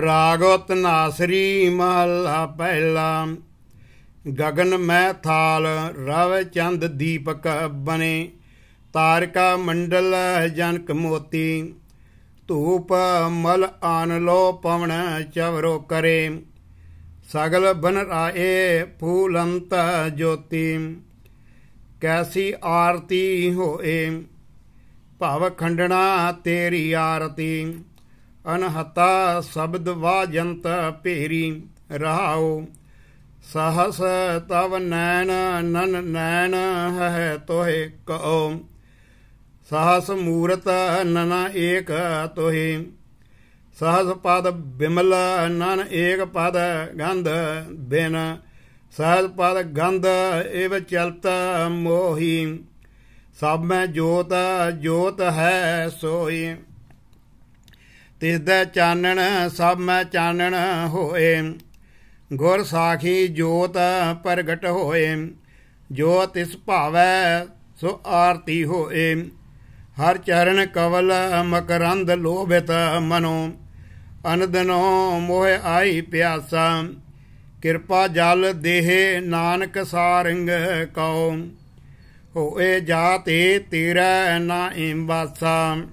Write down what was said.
ਰਾਗਤ ਨਾਸਰੀ ਮਹਲਾ ਪਹਿਲਾ ਗगन ਮੈਂ ਥਾਲ ਰਵ ਚੰਦ ਦੀਪਕ ਬਣੇ ਤਾਰਕਾ ਮੰਡਲ ਜਨਕ ਮੋਤੀ ਧੂਪ ਮਲ ਆਨ ਲੋ ਪਵਣ ਚਵਰੋ ਕਰੇ ਸਗਲ ਬਨ ਰਾਏ ਫੂਲੰਤ ਜੋਤੀ ਕੈਸੀ ਆਰਤੀ ਹੋਏ ਭਵ ਖੰਡਣਾ ਤੇਰੀ ਆਰਤੀ ਅਨਹਤਾ ਸ਼ਬਦ ਵਾਜੰਤ ਭੇਰੀ ਰਹਾਓ ਸਹਸ ਤਵ ਨੈਣ ਨਨ ਨੈਣ ਹੈ ਤੋਹੇ ਕਉ ਸਹਸ ਮੂਰਤ ਨਨ ਏਕ ਤੋਹੇ ਸਹਸ ਪਦ ਬਿਮਲ ਨਨ ਏਕ ਪਦ ਗੰਧ ਬਿਨ ਸਹਸ ਪਦ ਗੰਧ ਏਵ ਚਲਤ ਮੋਹੀ ਸਭ ਮੈਂ ਜੋਤ ਜੋਤ ਹੈ ਸੋਈ ਤਿਸ ਦੇ ਚਾਨਣ ਸਭ ਮੈਂ ਚਾਨਣ ਹੋਏ ਗੁਰ ਸਾਖੀ ਜੋਤ ਪ੍ਰਗਟ ਹੋਏ ਜੋ ਤਿਸ ਭਾਵੈ ਸੋ ਆਰਤੀ ਹੋਏ ਹਰ ਚਰਨ ਕਵਲ ਮਕਰੰਦ ਲੋਭਿਤ ਮਨੋ ਅਨਦਨੋ ਮੋਹ ਆਈ ਪਿਆਸਾ ਕਿਰਪਾ ਜਲ ਦੇਹ ਨਾਨਕ ਸਾਰੰਗ ਕਉ ਹੋਏ ਜਾਤੇ ਤੇਰਾ ਨਾ ਇੰਬਾਸਾ